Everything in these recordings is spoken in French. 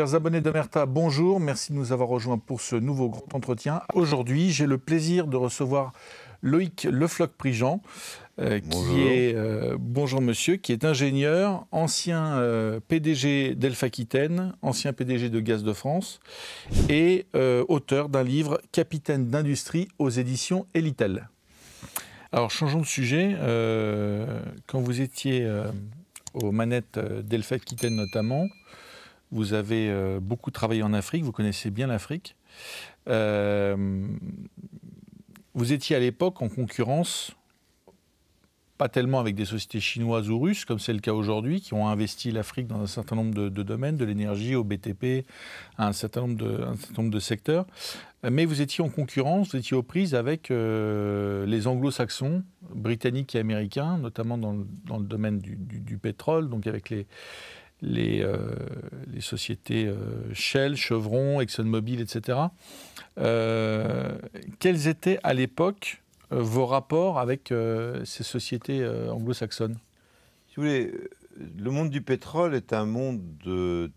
Chers abonnés d'Amerta, bonjour. Merci de nous avoir rejoints pour ce nouveau grand entretien. Aujourd'hui, j'ai le plaisir de recevoir Loïc Lefloc-Prigent, euh, qui est, euh, bonjour monsieur, qui est ingénieur, ancien euh, PDG delfa Aquitaine, ancien PDG de Gaz de France, et auteur d'un livre Capitaine d'industrie aux éditions Elitel. Alors changeons de sujet. quand vous étiez aux manettes delfa Aquitaine notamment, vous avez euh, beaucoup travaillé en Afrique, vous connaissez bien l'Afrique. Euh, vous étiez à l'époque en concurrence, pas tellement avec des sociétés chinoises ou russes, comme c'est le cas aujourd'hui, qui ont investi l'Afrique dans un certain nombre de, domaines, de l'énergie au BTP, à un certain, nombre de, nombre secteurs. Mais vous étiez en concurrence, vous étiez aux prises avec euh, les anglo-saxons, britanniques et américains, notamment dans, le domaine du pétrole, donc avec les, euh, les, sociétés euh, Shell, Chevron, ExxonMobil, etc. Euh, quels étaient à l'époque vos rapports avec ces sociétés anglo-saxonnes vous voulez, le monde du pétrole est un monde de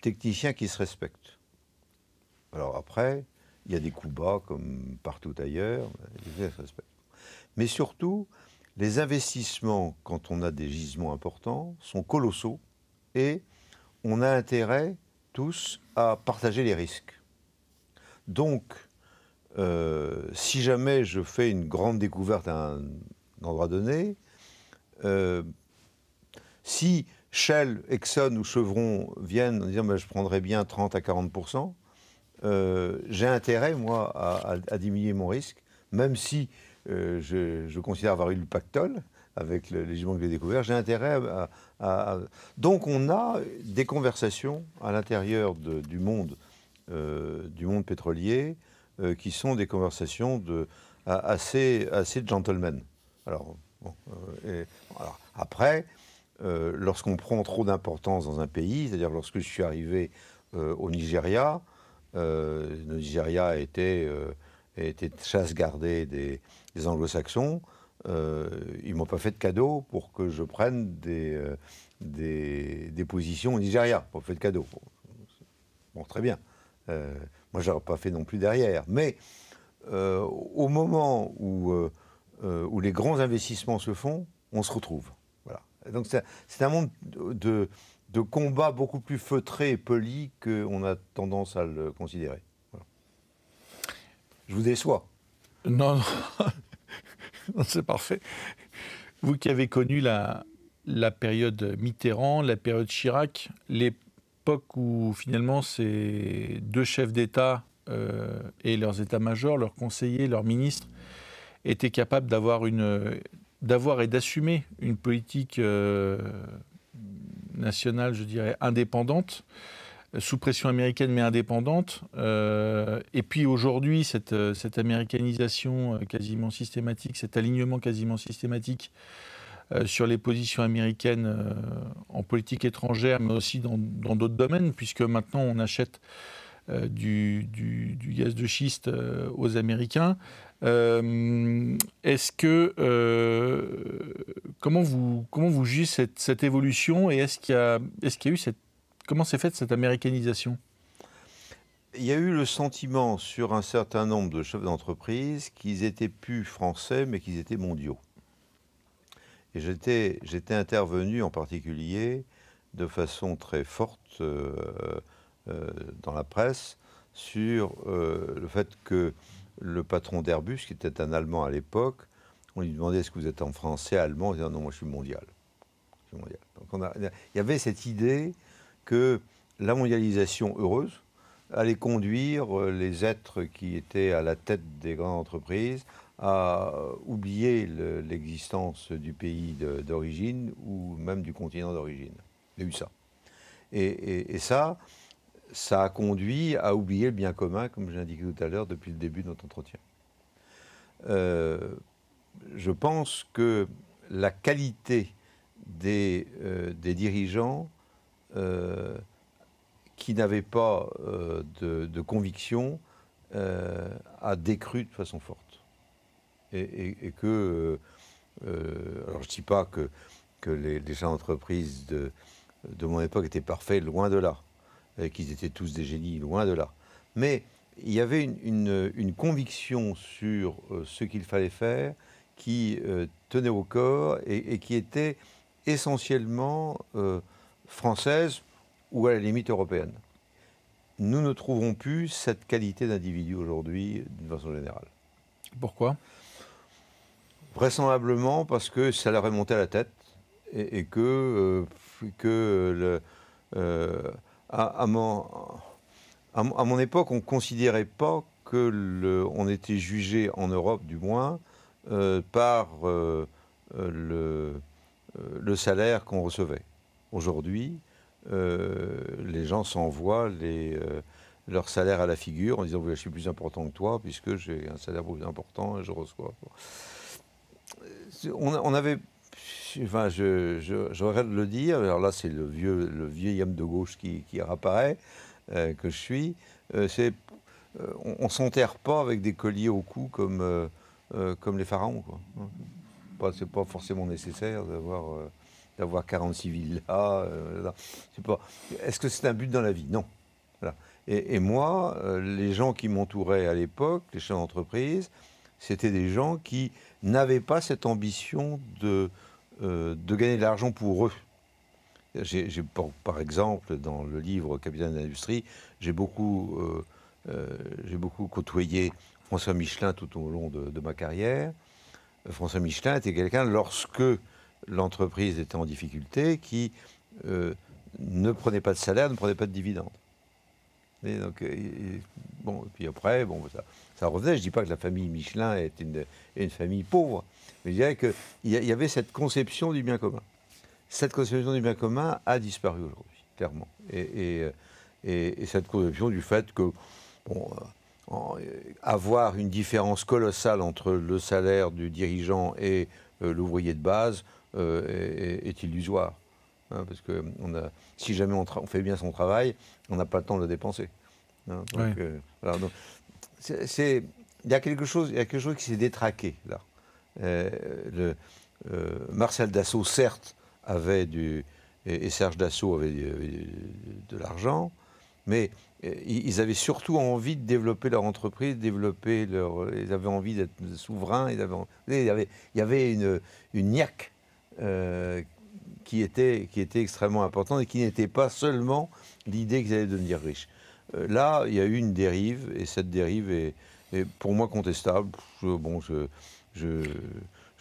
techniciens qui se respectent. Alors après, il y a des coups bas comme partout ailleurs, Mais surtout, les investissements, quand on a des gisements importants, sont colossaux et on a intérêt tous à partager les risques. Donc, euh, si jamais je fais une grande découverte à un endroit donné, euh, si Shell, Exxon ou Chevron viennent en disant bah, je prendrais bien 30 à 40 euh, j'ai intérêt, moi, à, diminuer mon risque, même si je, je, considère avoir eu le pactole avec les gens que j'ai découverts, j'ai intérêt à, Donc on a des conversations à l'intérieur du monde, euh, du monde pétrolier, euh, qui sont des conversations de, assez, assez gentlemen. Alors, bon, euh, après, lorsqu'on prend trop d'importance dans un pays, c'est-à-dire lorsque je suis arrivé au Nigeria, le Nigeria était était chasse gardée des anglo-saxons euh, ils m'ont pas fait de cadeau pour que je prenne des, euh, des, positions au Nigeria. Ils m'ont fait de cadeau. Bon, très bien. Euh, moi, je n'aurais pas fait non plus derrière. Mais euh, au moment où, où les grands investissements se font, on se retrouve. Voilà. Donc, c'est un monde de, de combat beaucoup plus feutré et poli qu'on a tendance à le considérer. Je vous déçois. Non, non. c'est parfait. Vous qui avez connu la, période Mitterrand, la période Chirac, l'époque où finalement ces deux chefs d'État euh, et leurs états-majors, leurs conseillers, leurs ministres étaient capables d'avoir et d'assumer une politique euh, nationale, je dirais, indépendante sous pression américaine mais indépendante. Euh, et puis aujourd'hui, cette, euh, cette, américanisation euh, quasiment systématique, cet alignement quasiment systématique sur les positions américaines en politique étrangère, mais aussi dans, d'autres domaines, puisque maintenant on achète du, gaz de schiste aux Américains. est-ce que comment vous comment vous jugez cette, évolution et est-ce qu'il y est-ce qu'il y a eu cette Comment s'est faite cette américanisation il y a eu le sentiment sur un certain nombre de chefs d'entreprise qu'ils étaient plus français, mais qu'ils étaient mondiaux. Et j'étais, j'étais intervenu en particulier de façon très forte euh, euh, dans la presse sur euh, le fait que le patron d'Airbus, qui était un Allemand à l'époque, on lui demandait est-ce que vous êtes en français, allemand Il disait non, moi je suis mondial. il y avait cette idée que la mondialisation heureuse allait conduire euh, les êtres qui étaient à la tête des grandes entreprises à euh, oublier l'existence du pays d'origine ou même du continent d'origine. Il y a eu ça. Et, ça, ça a conduit à oublier le bien commun, comme je indiqué tout à l'heure depuis le début de notre entretien. Euh, je pense que la qualité des dirigeants euh, qui n'avait pas euh, de, conviction euh, a décru de façon forte. Et, que, alors je ne dis pas que, que les, les gens d'entreprise de, de mon époque étaient parfaits, loin de là, et qu'ils étaient tous des génies, loin de là. Mais il y avait une, conviction sur ce qu'il fallait faire qui tenait au corps et, qui était essentiellement française ou à la limite européenne. Nous ne trouvons plus cette qualité d'individu aujourd'hui d'une façon générale. Pourquoi Vraisemblablement parce que ça leur est monté à la tête et, que, euh, que euh, à, mon, époque, on ne considérait pas que on était jugé en Europe, du moins, euh, par le, salaire qu'on recevait. Aujourd'hui, euh, les gens s'envoient euh, leur salaire à la figure en disant je suis plus important que toi puisque j'ai un salaire plus important et je reçois. Euh, on, avait, enfin, je, de le dire, alors là c'est le vieux, le vieil homme de gauche qui, qui que je suis, on, on s'enterre pas avec des colliers au cou comme, comme les pharaons. Ce hein. n'est c'est pas forcément nécessaire d'avoir d'avoir 46 euh, là. là, est pas. Est-ce que c'est un but dans la vie Non. Et, moi, euh, les gens qui m'entouraient à l'époque, les chefs d'entreprise, c'était des gens qui n'avaient pas cette ambition de, euh, de gagner de l'argent pour eux. J'ai, par, exemple, dans le livre Capitaine d'industrie, j'ai beaucoup, j'ai beaucoup côtoyé François Michelin tout au long de ma carrière. François Michelin était quelqu'un, lorsque l'entreprise était en difficulté, qui euh, ne prenait pas de salaire, ne prenait pas de dividendes. Et donc, bon, puis après, bon, ça, ça revenait. Je dis pas que la famille Michelin est une, famille pauvre, mais je dirais qu'il y, y avait cette conception du bien commun. Cette conception du bien commun a disparu aujourd'hui, clairement. Et, euh, cette conception du fait que, bon, euh, avoir une différence colossale entre le salaire du dirigeant et l'ouvrier de base, euh, est, illusoire. Hein, parce que on a, si jamais on, fait bien son travail, on n'a pas le temps de le dépenser. Hein, euh, il y a quelque chose, il y a quelque chose qui s'est détraqué là. Euh, le, Marcel Dassault, certes, avait du et, Serge Dassault avait, de l'argent, mais ils avaient surtout envie de développer leur entreprise, développer leur, ils avaient envie d'être souverains, ils il y avait, il y avait une, une niaque euh, qui, était, qui était extrêmement importante et qui n'était pas seulement l'idée qu'ils allaient devenir riches. Euh, là, il y a eu une dérive, et cette dérive est, pour moi contestable. Je, bon, je, je,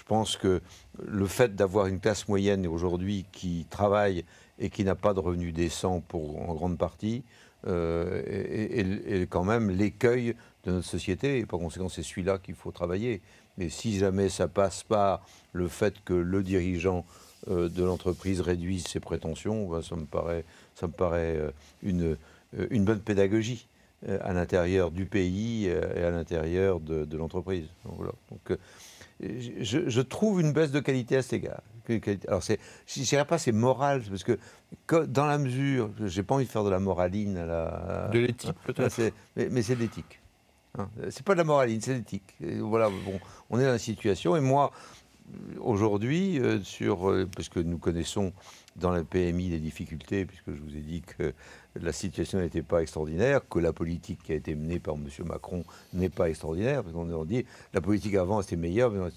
pense que le fait d'avoir une classe moyenne aujourd'hui qui travaille et qui n'a pas de revenus décents pour, en grande partie, euh, est quand même l'écueil de notre société, et par conséquent c'est celui-là qu'il faut travailler. Mais si jamais ça passe par le fait que le dirigeant euh, de l'entreprise réduise ses prétentions, bah, ça me paraît, ça me paraît euh, une, euh, une bonne pédagogie à l'intérieur du pays et à l'intérieur de, l'entreprise. Donc, je, trouve une baisse de qualité à cet égard. Alors, je ne dirais pas c'est moral, parce que, dans la mesure, j'ai pas envie de faire de la moraline à la. De l'éthique, peut-être. Ah, mais, mais c'est de l'éthique. Hein. C'est pas de la morale c'est l'éthique. Voilà, bon, on est dans la situation. Et moi, aujourd'hui, euh, sur, euh, parce que nous connaissons dans la PMI des difficultés, puisque je vous ai dit que la situation n'était pas extraordinaire, que la politique qui a été menée par M. Macron n'est pas extraordinaire, parce qu'on a dit la politique avant était meilleure. Mais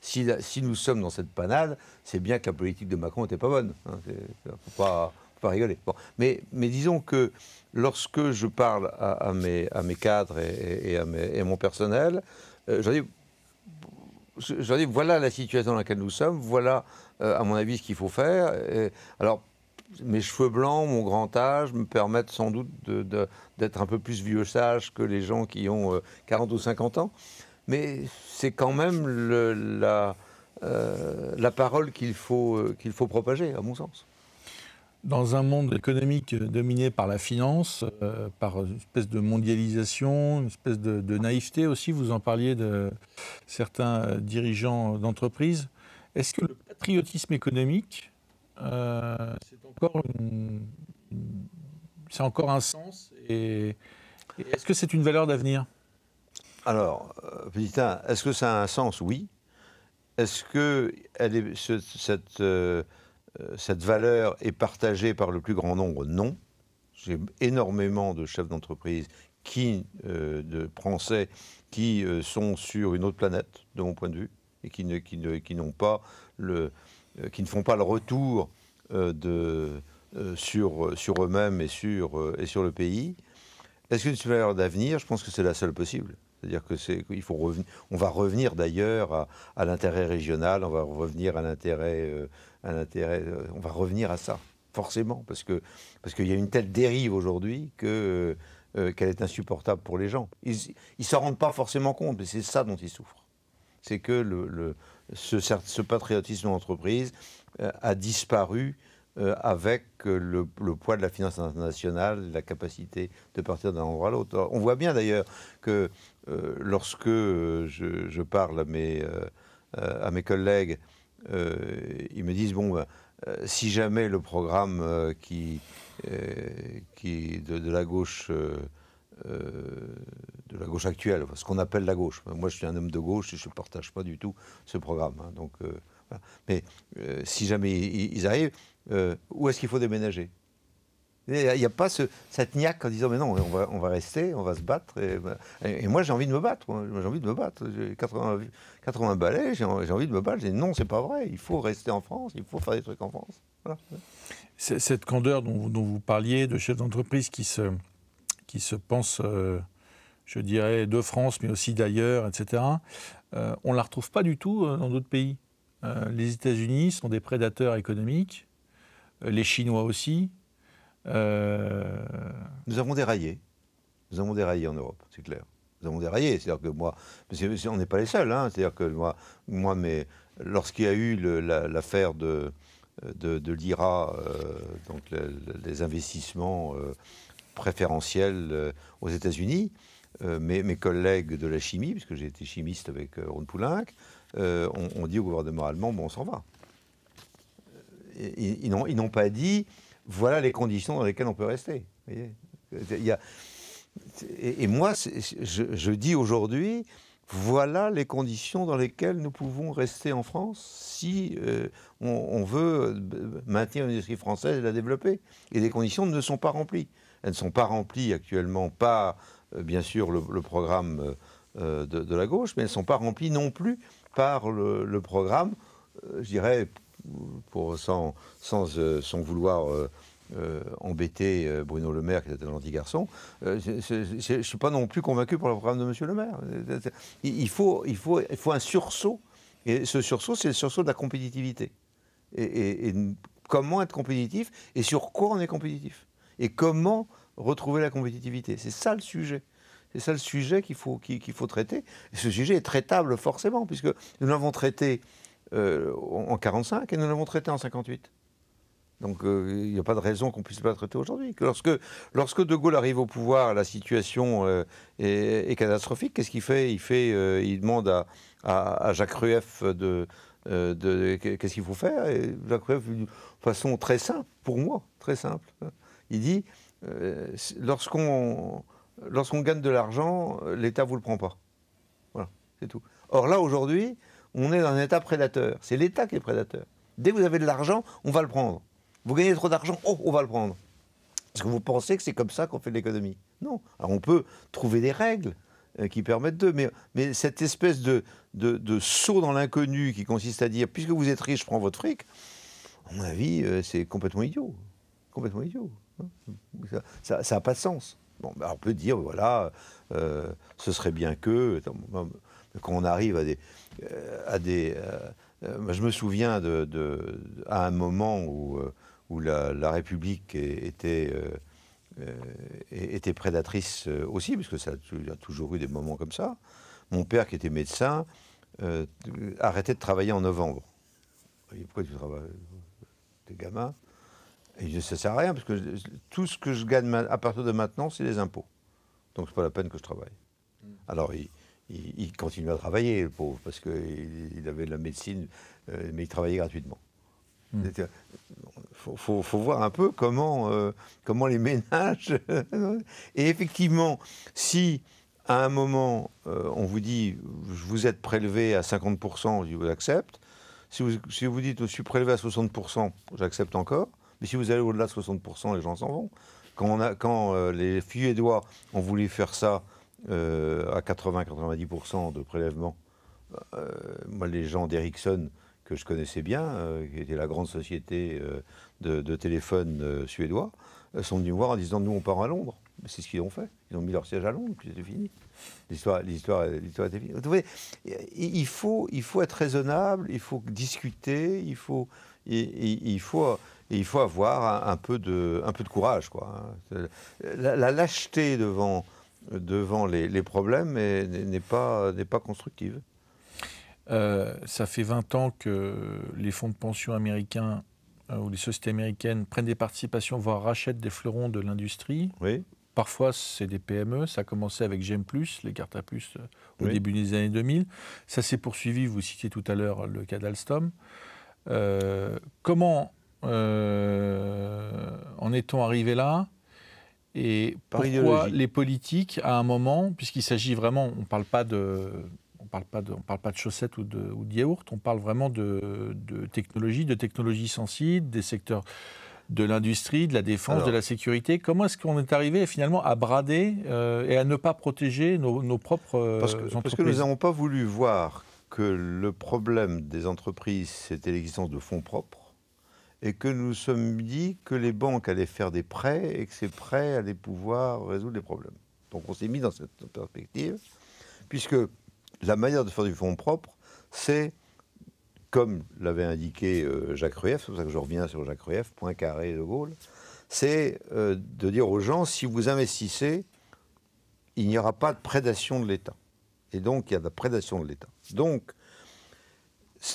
si, nous sommes dans cette panade, c'est bien que la politique de Macron n'était pas bonne. Hein. pas rigoler. Mais, mais disons que lorsque je parle à, mes, à mes, cadres et, à et mon personnel, euh, je, dis, voilà la situation dans laquelle nous sommes, voilà, euh, à mon avis, ce qu'il faut faire. alors, mes cheveux blancs, mon grand âge me permettent sans doute d'être un peu plus vieux sage que les gens qui ont 40 euh, ou 50 ans. Mais c'est quand même la, la parole qu'il faut, qu'il faut propager, à mon sens dans un monde économique dominé par la finance, euh, par une espèce de mondialisation, une espèce de, naïveté aussi, vous en parliez de certains euh, dirigeants d'entreprises, est-ce que le patriotisme économique, euh, c'est encore, c'est encore un sens et, est-ce que c'est une valeur d'avenir Alors, petit est-ce que ça a un sens Oui. Est-ce que elle est, cette euh, cette valeur est partagée par le plus grand nombre Non. J'ai énormément de chefs d'entreprise qui, euh, de Français qui euh, sont sur une autre planète, de mon point de vue, et qui ne, qui ne qui n'ont pas le, qui ne font pas le retour de, sur, sur eux-mêmes et sur, et sur le pays. Est-ce qu'une valeur d'avenir Je pense que c'est la seule possible. C'est-à-dire que c'est, faut revenir, on va revenir d'ailleurs à l'intérêt régional, on va revenir à l'intérêt euh, on va revenir à ça, forcément, parce qu'il parce y a une telle dérive aujourd'hui que. Euh, euh, qu'elle est insupportable pour les gens. Ils ne s'en rendent pas forcément compte, mais c'est ça dont ils souffrent. C'est que le, ce, patriotisme d'entreprise a disparu avec le, poids de la finance internationale, la capacité de partir d'un endroit à l'autre. On voit bien d'ailleurs que lorsque je, parle à à mes collègues euh, ils me disent, bon, bah, euh, si jamais le programme euh, qui, qui de, la gauche... de la gauche actuelle, ce qu'on appelle la gauche. Moi, je suis un homme de gauche et je ne partage pas du tout ce programme. Hein, donc, Mais si jamais ils arrivent, où est-ce qu'il faut déménager euh, il n'y a pas cette niaque en disant mais non, on va, rester, on va se battre. Euh, et, moi j'ai envie de me battre, j'ai envie de me battre. J'ai 80, balais, j'ai envie de me battre. non, c'est pas vrai, il faut rester en France, il faut faire des trucs en France. Cette candeur dont, vous parliez, de chefs d'entreprise qui se, qui se pensent, euh, je dirais, de France, mais aussi d'ailleurs, etc., on ne la retrouve pas du tout dans d'autres pays. les États-Unis sont des prédateurs économiques, les Chinois aussi. Euh, Nous avons déraillé. Nous avons déraillé en Europe, c'est clair. Nous avons déraillé. C'est-à-dire que moi, parce on n'est pas les seuls. Hein, c'est-à-dire que moi, moi mais lorsqu'il y a eu l'affaire de, de, l'IRA, euh, donc les investissements euh, préférentiels aux États-Unis, mes, mes, collègues de la chimie, puisque j'ai été chimiste avec Ron Poulenc, ont on dit au gouvernement allemand, bon, on s'en va. ils, ils n'ont pas dit, voilà les conditions dans lesquelles on peut rester. Il y et, moi, je, dis aujourd'hui, voilà les conditions dans lesquelles nous pouvons rester en France si euh, on, veut euh, maintenir l'industrie française et la développer. Et les conditions ne sont pas remplies. Elles ne sont pas remplies actuellement par, euh, bien sûr, le, programme de, la gauche, mais elles ne sont pas remplies non plus par le, le programme, je dirais, pour, sans, sans, euh, sans vouloir euh, euh, embêter Bruno Le Maire, qui était un gentil garçon, je ne suis pas non plus convaincu pour le programme de M. Le Maire. Il faut, il faut, il faut un sursaut. Et ce sursaut, c'est le sursaut de la compétitivité. Et, comment être compétitif et sur quoi on est compétitif Et comment retrouver la compétitivité C'est ça le sujet. C'est ça le sujet qu'il faut, qu'il faut traiter. Et ce sujet est traitable forcément, puisque nous l'avons traité euh, en 1945 et nous l'avons traité en 1958. Donc euh, il n'y a pas de raison qu'on ne puisse pas traiter aujourd'hui. Lorsque, De Gaulle arrive au pouvoir, la situation euh, est, catastrophique. Qu'est-ce qu'il fait il, fait demande à, Jacques Rueff de, qu'est-ce qu'il faut faire. Et Jacques Rueff, de façon très simple, pour moi, très simple, hein, il dit lorsqu'on lorsqu'on gagne de l'argent, l'État ne vous le prend pas. Voilà, c'est tout. Or là, aujourd'hui, on est dans un État prédateur. C'est l'État qui est prédateur. Dès que vous avez de l'argent, on va le prendre. Vous gagnez trop d'argent, oh, on va le prendre. Est-ce que vous pensez que c'est comme ça qu'on fait de l'économie Non. Alors on peut trouver des règles euh, qui permettent de. Mais, cette espèce de, de, saut dans l'inconnu qui consiste à dire puisque vous êtes riche, je prends votre fric, à mon avis, euh, c'est complètement idiot. Complètement idiot. Ça n'a pas de sens. Bon, bah, on peut dire, voilà, euh, ce serait bien que. Quand on arrive à des, euh, des. Euh, euh, je me souviens de, à un moment où, où la, République était. était prédatrice aussi, parce que ça a toujours eu des moments comme ça. Mon père, qui était médecin, arrêtait de travailler en novembre. pourquoi tu travailles T'es gamin Et je ça sert à rien, parce que tout ce que je gagne à partir de maintenant, c'est les impôts. Donc c'est pas la peine que je travaille. Mm. Alors, il, il, il à travailler, le pauvre, parce qu'il avait de la médecine, euh, mais il travaillait gratuitement. Hmm. Il faut, voir un peu comment, euh, comment les ménages. Euh, et effectivement, si à un moment on vous dit vous êtes prélevé à 50%, je vous accepte. Si vous, si vous dites je suis prélevé à 60%, j'accepte encore. Mais si vous allez au-delà de 60%, les gens s'en vont. Quand, on a, quand les Suédois ont voulu faire ça euh, à 80-90% de prélèvements. Euh, moi, les gens d'Ericsson que je connaissais bien, euh, qui était la grande société de, téléphone suédois, sont venus me voir en disant Nous, on part à Londres. C'est ce qu'ils ont fait. Ils ont mis leur siège à Londres, puis c'était fini. L'histoire, l'histoire, l'histoire était finie. Vous voyez, il faut, il faut être raisonnable, il faut discuter, il faut, il, faut, il faut avoir un, peu de, un peu de courage. Quoi. Hein. la lâcheté devant devant les, problèmes et n'est pas, constructive. Euh, ça fait 20 ans que les fonds de pension américains euh, ou les sociétés américaines prennent des participations, voire rachètent des fleurons de l'industrie. Oui. Parfois, c'est des PME. Ça a commencé avec GEM, les cartes à euh, puce, au début des années 2000. Ça s'est poursuivi. Vous citiez tout à l'heure le cas d'Alstom. comment en est-on arrivé là et pourquoi les politiques, à un moment, puisqu'il s'agit vraiment, on ne parle pas de... On parle parle pas de chaussettes ou de, ou yaourts, on parle vraiment de, technologies, technologie, de technologies sensibles, des secteurs de l'industrie, de la défense, de la sécurité. Comment est-ce qu'on est arrivé finalement à brader euh, et à ne pas protéger nos, propres parce euh, entreprises Parce que nous n'avons pas voulu voir que le problème des entreprises, c'était l'existence de fonds propres et que nous sommes dit que les banques allaient faire des prêts et que ces prêts allaient pouvoir résoudre les problèmes. Donc on s'est mis dans cette perspective, puisque la manière de faire du fonds propre, c'est, comme l'avait indiqué euh, Jacques Rueff, c'est pour ça que je reviens sur Jacques Rueff, point carré, De Gaulle, c'est euh, de dire aux gens, si vous investissez, il n'y aura pas de prédation de l'État. Et donc, il y a de la prédation de l'État. Donc,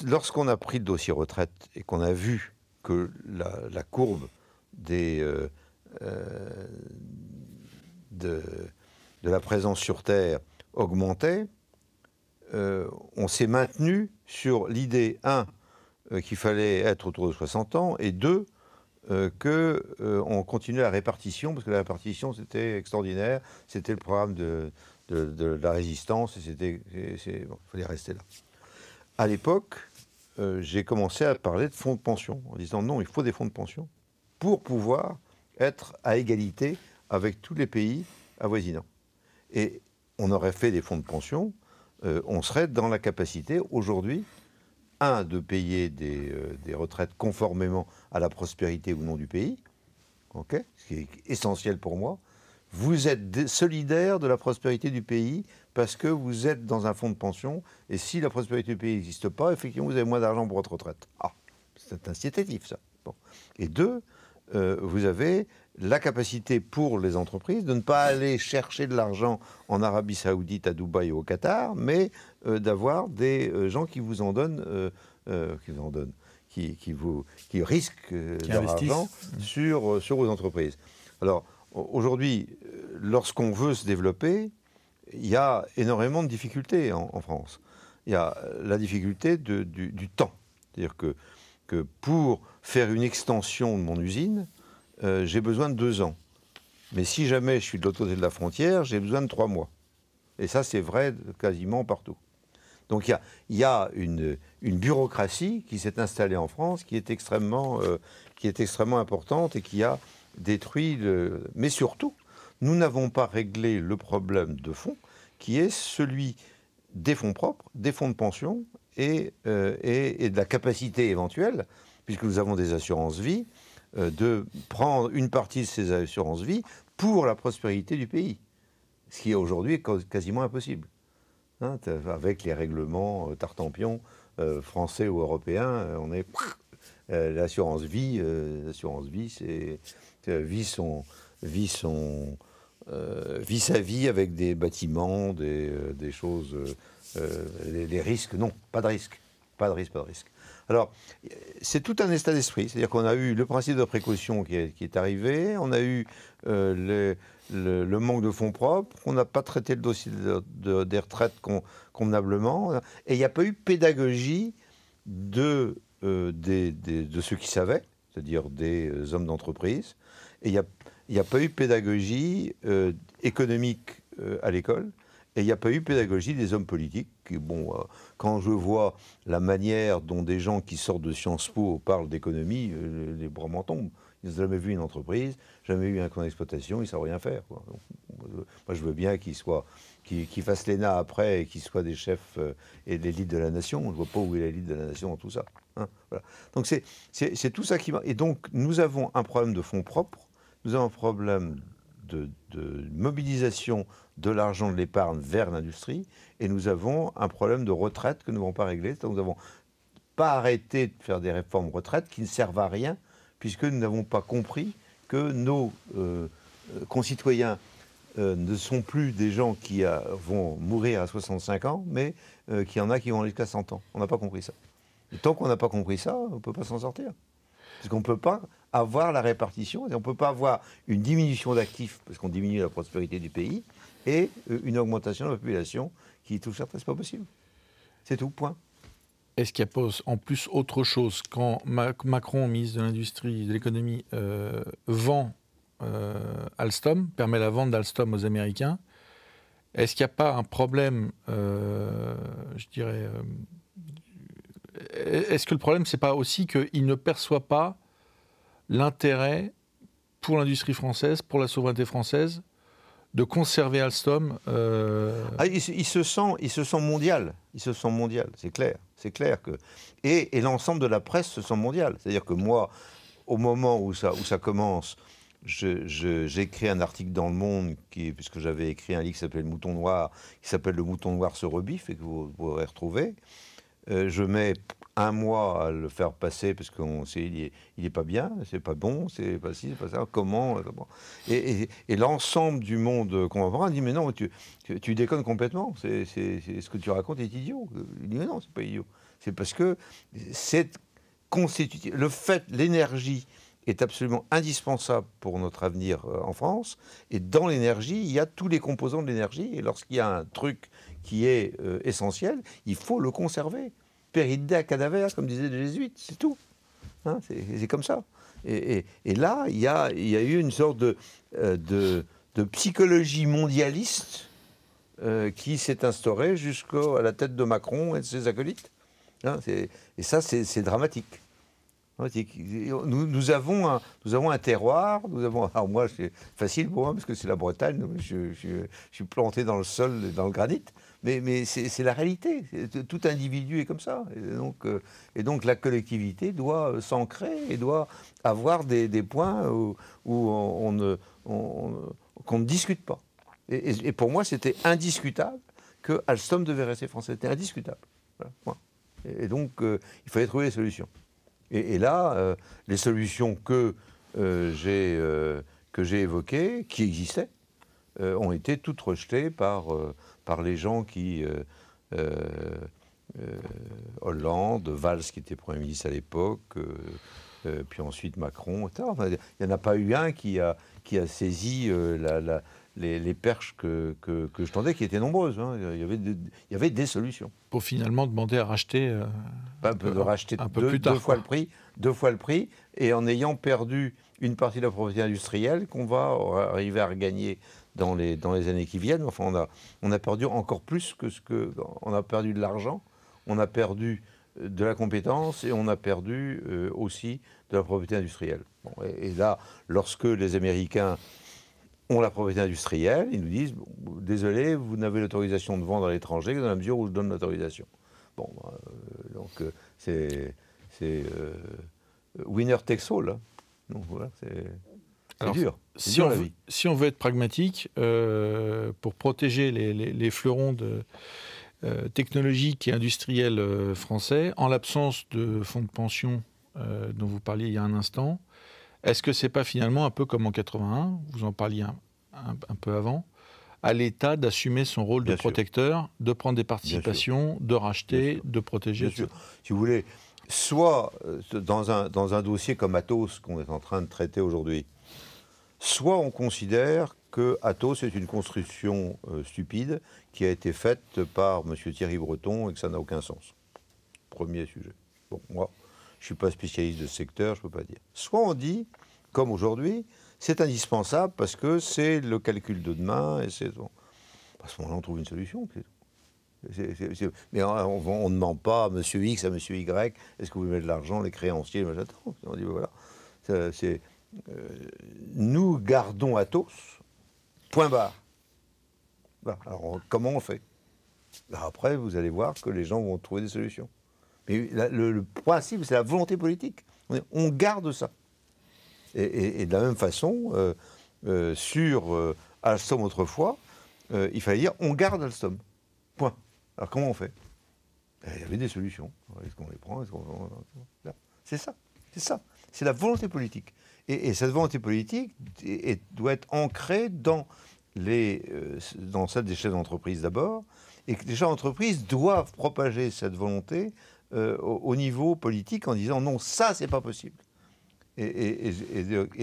lorsqu'on a pris le dossier retraite et qu'on a vu que la, courbe des, euh, euh, de, la présence sur Terre augmentait, euh, on s'est maintenu sur l'idée, un, qu'il fallait être autour de 60 ans, et deux, qu'on que on continuait la répartition, parce que la répartition, c'était extraordinaire, c'était le programme de, la résistance, et c'était... Il fallait rester là. À l'époque, euh, j'ai commencé à parler de fonds de pension, en disant non, il faut des fonds de pension pour pouvoir être à égalité avec tous les pays avoisinants. Et on aurait fait des fonds de pension, euh, on serait dans la capacité aujourd'hui, un, de payer des, euh, retraites conformément à la prospérité ou non du pays, ce qui est essentiel pour moi. Vous êtes solidaire de la prospérité du pays parce que vous êtes dans un fonds de pension, et si la prospérité du pays n'existe pas, effectivement, vous avez moins d'argent pour votre retraite. Ah, c'est incitatif, ça. Bon. Et deux, euh, vous avez la capacité pour les entreprises de ne pas aller chercher de l'argent en Arabie Saoudite, à Dubaï ou au Qatar, mais euh, d'avoir des euh, gens qui vous en donnent, qui vous en donnent, qui, vous, qui risquent qui mmh. sur, sur vos entreprises. Alors, aujourd'hui, lorsqu'on veut se développer, il y a énormément de difficultés en, France. Il y a euh, la difficulté du, temps. C'est-à-dire que, pour faire une extension de mon usine, euh, j'ai besoin de deux ans. Mais si jamais je suis de l'autre côté de la frontière, j'ai besoin de trois mois. Et ça, c'est vrai quasiment partout. Donc il y a, une, bureaucratie qui s'est installée en France, qui est extrêmement, euh, importante et qui a détruit, mais surtout, nous n'avons pas réglé le problème de fond, qui est celui des fonds propres, des fonds de pension et, euh, et, de la capacité éventuelle, puisque nous avons des assurances-vie, euh, de prendre une partie de ces assurances-vie pour la prospérité du pays, ce qui aujourd'hui est quasiment impossible, hein, avec les règlements euh, euh français ou européens, on est l'assurance vie, l'assurance vie, c'est vie son, vie son euh, vit sa vie avec des bâtiments, des, euh, choses, des euh, risques. Non, pas de risque. Pas de risque, pas de risque. Alors, c'est tout un état d'esprit. C'est-à-dire qu'on a eu le principe de précaution qui est, arrivé, on a eu le, manque de fonds propres, on n'a pas traité le dossier des retraites convenablement, et il n'y a pas eu pédagogie de, de ceux qui savaient, c'est-à-dire des hommes d'entreprise. Et il y a il n'y a pas eu pédagogie euh, économique euh, à l'école. Et il n'y a pas eu pédagogie des hommes politiques. bon, euh, quand je vois la manière dont des gens qui sortent de Sciences Po parlent d'économie, les bras m'en tombent. Ils n'ont jamais vu une entreprise, jamais eu un camp d'exploitation, ils ne savent rien faire. moi, je veux bien qu'ils soient, fassent l'ENA après et qu'ils soient des chefs et de l'élite de la nation. Je ne vois pas où est l'élite de la nation dans tout ça. Hein, donc c'est tout ça qui... Et donc, nous avons un problème de fonds propres nous avons un problème de, mobilisation de l'argent de l'épargne vers l'industrie et nous avons un problème de retraite que nous n'avons pas réglé. nous n'avons pas arrêté de faire des réformes retraite qui ne servent à rien puisque nous n'avons pas compris que nos euh, euh, concitoyens euh, ne sont plus des gens qui vont mourir à 65 ans, mais qu'il y en a qui vont jusqu'à 100 ans. On n'a pas compris ça. Et tant qu'on n'a pas compris ça, on ne peut pas s'en sortir. Parce qu'on ne peut pas avoir la répartition, on ne peut pas avoir une diminution d'actifs, parce qu'on diminue la prospérité du pays, et euh, une augmentation de la population qui tout tout ce n'est pas possible. C'est tout, point. Est-ce qu'il y a en plus autre chose quand Macron, ministre de l'Industrie de l'Économie, euh, vend euh, Alstom, permet la vente d'Alstom aux Américains Est-ce qu'il n'y a pas un problème, je dirais, euh, est-ce que le problème, c'est pas aussi qu'il ne perçoit pas l'intérêt pour l'industrie française, pour la souveraineté française, de conserver Alstom euh, ah, il, se sent, se mondial. Il se sent mondial, c'est clair. C'est clair que... Et, l'ensemble de la presse se sent mondial. C'est-à-dire que moi, au moment où ça, commence, j'écris un article dans Le Monde, qui, puisque j'avais écrit un livre qui s'appelle Le Mouton Noir, qui s'appelle Le Mouton Noir se rebiffe et que vous, vous pourrez retrouver. Euh, je mets un mois à le faire passer parce qu'on sait il est, pas bien, c'est pas bon, c'est pas si, c'est pas ça, comment euh, Et, l'ensemble du monde qu'on voir dit mais non, tu, déconnes complètement, c'est, ce que tu racontes est idiot. Il dit mais non, c'est pas idiot. C'est parce que c'est constitutif. Le fait, l'énergie est absolument indispensable pour notre avenir euh, en France. Et dans l'énergie, il y a tous les composants de l'énergie. Et lorsqu'il y a un truc qui est euh, essentiel, il faut le conserver. à cadaver, comme disaient les jésuites, c'est tout. Hein, c'est comme ça. Et, là, il y, y a, eu une sorte de, euh, de, psychologie mondialiste euh, qui s'est instaurée jusqu'à la tête de Macron et de ses acolytes. Hein, et ça, c'est dramatique. Nous, avons un, terroir, nous avons. moi, c'est facile pour moi parce que c'est la Bretagne, je, suis planté dans le sol, dans le granit. Mais, c'est la réalité. Tout individu est comme ça. Et donc, euh, la collectivité doit euh, s'ancrer et doit avoir des, points où, on, ne qu'on ne discute pas. Et, pour moi, c'était indiscutable que Alstom devait rester français. C'était indiscutable. Et donc, euh, il fallait trouver des solutions. Et, là, euh, les solutions que euh, euh, que j'ai évoquées, qui existaient, ont été toutes rejetées par, par les gens qui... Hollande, Valls qui était Premier ministre à l'époque, puis ensuite Macron, etc. il n'y en a pas eu un qui a, qui a saisi la, la les, perches que, que, je tendais, qui étaient nombreuses. Hein. Il, y avait il y avait des solutions. Pour finalement demander à racheter, euh, un peu, racheter deux, plus tard, deux fois le prix, deux fois le prix, et en ayant perdu une partie de la propriété industrielle qu'on va arriver à regagner dans les, dans les années qui viennent. Enfin, on a, on a perdu encore plus que ce que... On a perdu de l'argent, on a perdu euh, de la compétence et on a perdu euh, aussi de la propriété industrielle. et, là, lorsque les Américains ont la propriété industrielle, ils nous disent désolé, vous n'avez l'autorisation de vendre à l'étranger que dans la mesure où je donne l'autorisation. Bon, euh, donc euh, c'est euh, winner takes all. c'est dur. Si, on Veut, être pragmatique, pour protéger les, fleurons technologiques et industriels français, en l'absence de fonds de pension dont vous parliez il y a un instant, est-ce que ce n'est pas finalement un peu comme en 81, vous en parliez un, peu avant, à l'État d'assumer son rôle de protecteur, de prendre des participations, de racheter, de protéger Bien sûr. Si vous voulez, soit euh, dans un, dans un dossier comme Athos qu'on est en train de traiter aujourd'hui, soit on considère que Atos est une construction euh, stupide qui a été faite par M. Thierry Breton et que ça n'a aucun sens. Premier sujet. Bon, moi, je ne suis pas spécialiste de secteur, je ne peux pas dire. Soit on dit, comme aujourd'hui, c'est indispensable parce que c'est le calcul de demain et c'est. Bon. Bah, à ce moment-là, on trouve une solution. Mais on ne demande pas à M. X, à M. Y, est-ce que vous mettez de l'argent, les créanciers, j'attends. On dit, bah, voilà. c'est, euh, nous gardons Athos, point barre. alors, comment on fait bah, Après, vous allez voir que les gens vont trouver des solutions. Mais le, principe, c'est la volonté politique. On, garde ça. Et, de la même façon, euh, euh, sur euh, Alstom autrefois, il fallait dire on garde Alstom. Point. Alors comment on fait eh, Il y avait des solutions. Est-ce qu'on les prend C'est ça. C'est ça. C'est la volonté politique. Et, cette volonté politique doit être ancrée dans, les, dans celle des chefs d'entreprise d'abord, et que les chefs d'entreprise doivent propager cette volonté euh, au, niveau politique en disant non, ça, c'est pas possible. Et,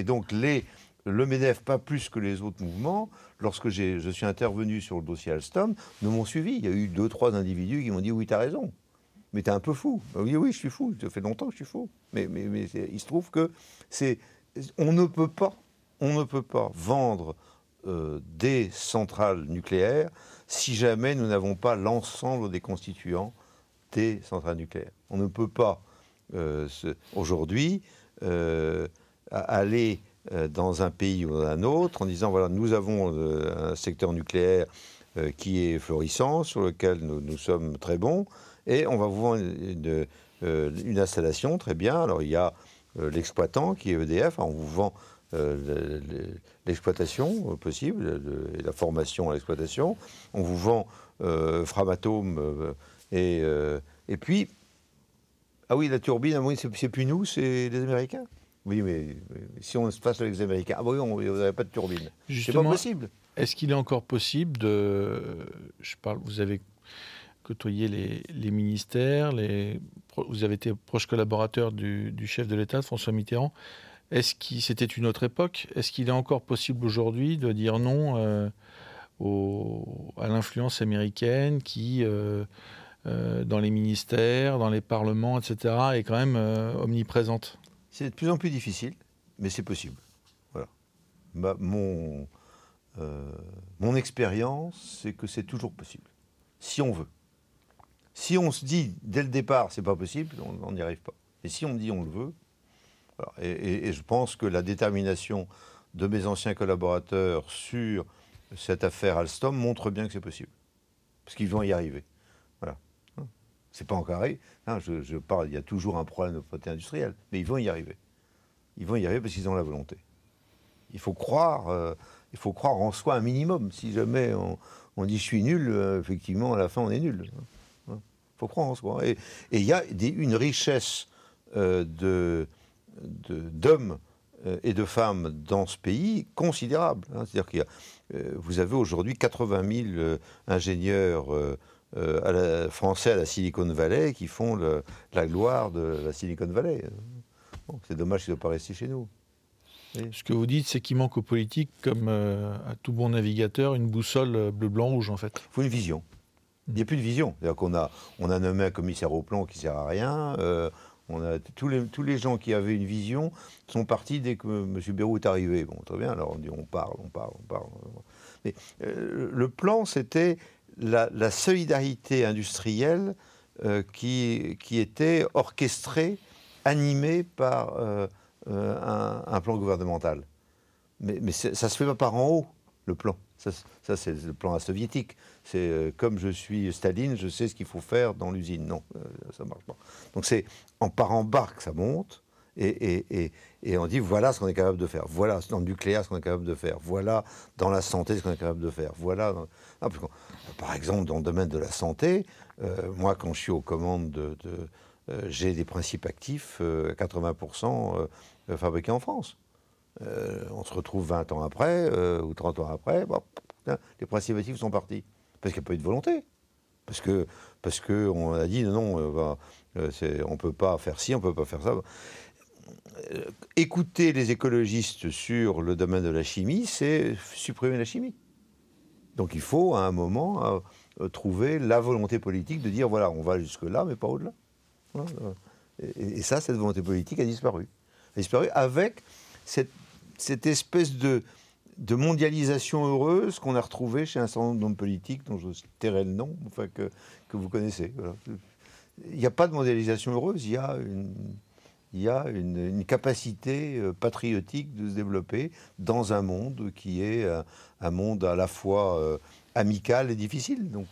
donc, les, le MEDEF, pas plus que les autres mouvements, lorsque je suis intervenu sur le dossier Alstom, nous m'ont suivi. Il y a eu deux, trois individus qui m'ont dit oui, tu as raison. Mais t'es un peu fou. Ah oui, oui, je suis fou. Ça fait longtemps que je suis fou. Mais, mais, il se trouve que c'est, on ne peut pas, on ne peut pas vendre euh, des centrales nucléaires si jamais nous n'avons pas l'ensemble des constituants des centrales nucléaires. On ne peut pas, euh, aujourd'hui, euh, aller euh, dans un pays ou dans un autre en disant, voilà, nous avons un secteur nucléaire qui est florissant, sur lequel nous, sommes très bons, et on va vous vendre une, installation, très bien. Alors il y a l'exploitant qui est EDF, hein, on vous vend l'exploitation possible et la formation à l'exploitation. On vous vend Framatome, et, euh, et puis, ah oui, la turbine, oui, c'est plus nous, c'est les Américains. Oui, mais si on se passe avec les Américains, ah bah oui, on n'avait pas de turbine. C'est pas possible. Est-ce qu'il est encore possible de. Je parle, vous avez côtoyé les, ministères, les, vous avez été proche collaborateur du, chef de l'État, François Mitterrand. Est-ce qu'il c'était une autre époque Est-ce qu'il est encore possible aujourd'hui de dire non euh, à l'influence américaine qui euh, euh, dans les ministères, dans les parlements, etc., est quand même euh, omniprésente. C'est de plus en plus difficile, mais c'est possible. Voilà. Bah, mon, euh, mon expérience, c'est que c'est toujours possible, si on veut. Si on se dit dès le départ, c'est pas possible, on n'y arrive pas. Et si on dit on le veut, et, et, je pense que la détermination de mes anciens collaborateurs sur cette affaire Alstom montre bien que c'est possible, parce qu'ils vont y arriver. Voilà. C'est pas en carré. je, parle, il y a toujours un problème de côté industrielle. mais ils vont y arriver. Ils vont y arriver parce qu'ils ont la volonté. Il faut croire, euh, il faut croire en soi un minimum. Si jamais on, dit je suis nul, euh, effectivement, à la fin, on est nul. Hein? Il faut croire en soi. Et il y a une richesse euh, d'hommes et de femmes dans ce pays considérable. Hein? C'est-à-dire qu'il vous avez aujourd'hui 80 000 ingénieurs euh, la, français à la Silicon Valley qui font la gloire de la Silicon Valley. c'est dommage qu'ils ne soient pas restés chez nous. Ce que vous dites, c'est qu'il manque aux politiques, comme euh, à tout bon navigateur, une boussole euh, bleu-blanc-rouge, en fait. Il faut une vision. Il n'y a plus de vision. cest qu'on a, on a nommé un commissaire au plan qui ne sert à rien. on a, tous, les, tous les gens qui avaient une vision sont partis dès que M. Bérou est arrivé. Bon, très bien, alors on parle, on parle, on parle. Mais le plan, c'était la, solidarité industrielle euh, qui, était orchestrée, animée par euh, euh, un, plan gouvernemental. Mais, ça ne se fait pas par en haut, le plan. Ça, c'est le plan soviétique. C'est comme je suis Staline, je sais ce qu'il faut faire dans l'usine. Non, ça ne marche pas. Donc c'est en partant en bas que ça monte et, on dit voilà ce qu'on est capable de faire, voilà dans le nucléaire ce qu'on est capable de faire, voilà dans la santé ce qu'on est capable de faire, voilà. par exemple, dans le domaine de la santé, euh, moi quand je suis aux commandes euh, j'ai des principes actifs 80% euh, fabriqués en France. on se retrouve 20 ans après ou 30 ans après, les principes actifs sont partis parce qu'il n'y a pas eu de volonté. Parce qu'on parce que a dit non, bah, on ne peut pas faire ci, on ne peut pas faire ça. Euh, écouter les écologistes sur le domaine de la chimie, c'est supprimer la chimie. Donc il faut à un moment euh, euh, trouver la volonté politique de dire voilà, on va jusque-là, mais pas au-delà. Hein, et, ça, cette volonté politique a disparu. A disparu avec cette, espèce de, mondialisation heureuse qu'on a retrouvée chez un certain nombre de politiques dont je citerai le nom, enfin, que, vous connaissez. Il n'y a pas de mondialisation heureuse, il y a une il y a une, capacité euh, patriotique de se développer dans un monde qui est euh, un, monde à la fois euh, amical et difficile. Donc,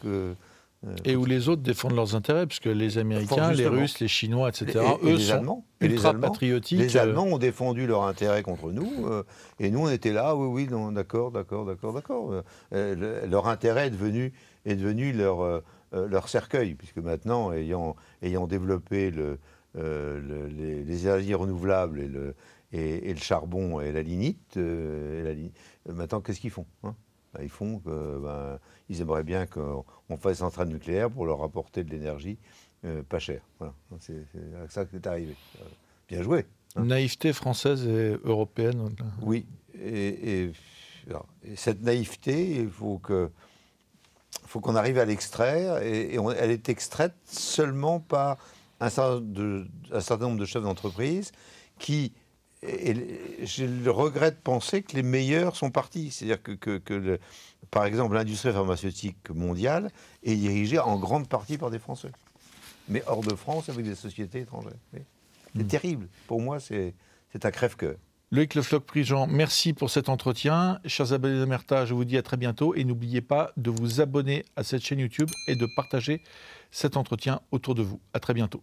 et où les autres défendent leurs intérêts, puisque les Américains, les Russes, les Chinois, etc., et, eux les sont les Allemands, patriotiques. Les Allemands ont défendu leurs intérêts contre nous, et nous on était là, oui, oui, d'accord, d'accord, d'accord, d'accord. leur intérêt est devenu, est devenu leur, leur cercueil, puisque maintenant, ayant, ayant développé le, euh, les, énergies renouvelables et le, et, le, charbon et la lignite, euh, et la euh, maintenant, qu'est-ce qu'ils font hein ben, Ils font que, ben, ils aimeraient bien qu'on fasse des centrales nucléaires pour leur apporter de l'énergie pas chère. Voilà. C'est ça que c'est arrivé. Bien joué. Hein. Naïveté française et européenne. Oui. Et, cette naïveté, il faut que faut qu'on arrive à l'extraire et, elle est extraite seulement par un certain, nombre de chefs d'entreprise qui et j'ai le regret de penser que les meilleurs sont partis. C'est-à-dire que, par exemple, l'industrie pharmaceutique mondiale est dirigée en grande partie par des Français. Mais hors de France, avec des sociétés étrangères. C'est hmm. terrible. Pour moi, c'est un crève-cœur. Loïc Lefloc-Prigent, merci pour cet entretien. Chers abonnés je vous dis à très bientôt. Et n'oubliez pas de vous abonner à cette chaîne YouTube et de partager cet entretien autour de vous. À très bientôt.